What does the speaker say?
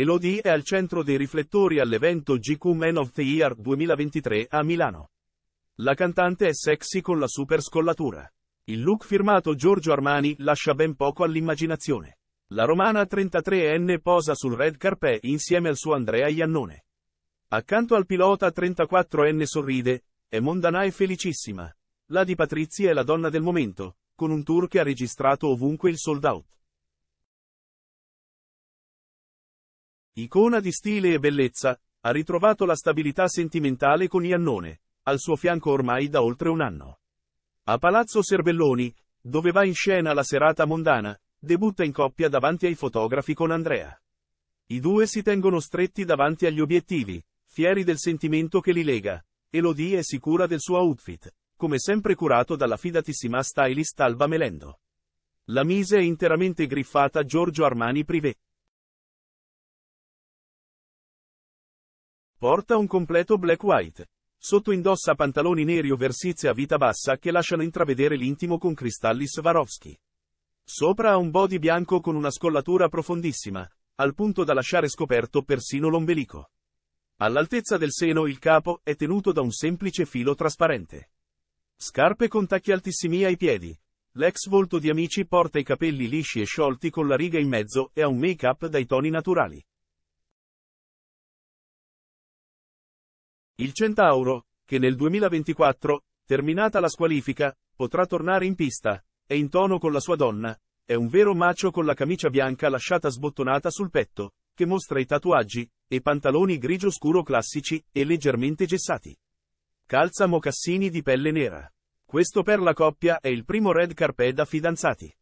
Elodie è al centro dei riflettori all'evento GQ Man of the Year 2023 a Milano. La cantante è sexy con la super scollatura. Il look firmato Giorgio Armani lascia ben poco all'immaginazione. La romana 33enne posa sul red carpet insieme al suo Andrea Iannone. Accanto al pilota 34enne sorride, è mondana e felicissima. La di Patrizia è la donna del momento, con un tour che ha registrato ovunque il sold out. Icona di stile e bellezza, ha ritrovato la stabilità sentimentale con Iannone, al suo fianco ormai da oltre un anno. A Palazzo Serbelloni, dove va in scena la serata mondana, debutta in coppia davanti ai fotografi con Andrea. I due si tengono stretti davanti agli obiettivi, fieri del sentimento che li lega. Elodie è sicura del suo outfit, come sempre curato dalla fidatissima stylist Alba Melendo. La mise è interamente griffata Giorgio Armani Privé. Porta un completo black white. Sotto indossa pantaloni neri o versizie a vita bassa che lasciano intravedere l'intimo con cristalli Swarovski. Sopra ha un body bianco con una scollatura profondissima, al punto da lasciare scoperto persino l'ombelico. All'altezza del seno il capo è tenuto da un semplice filo trasparente. Scarpe con tacchi altissimi ai piedi. L'ex volto di Amici porta i capelli lisci e sciolti con la riga in mezzo e ha un make-up dai toni naturali. Il Centauro, che nel 2024, terminata la squalifica, potrà tornare in pista, è in tono con la sua donna, è un vero macio con la camicia bianca lasciata sbottonata sul petto, che mostra i tatuaggi, e pantaloni grigio scuro classici, e leggermente gessati. Calza mocassini di pelle nera. Questo per la coppia è il primo red carpet da fidanzati.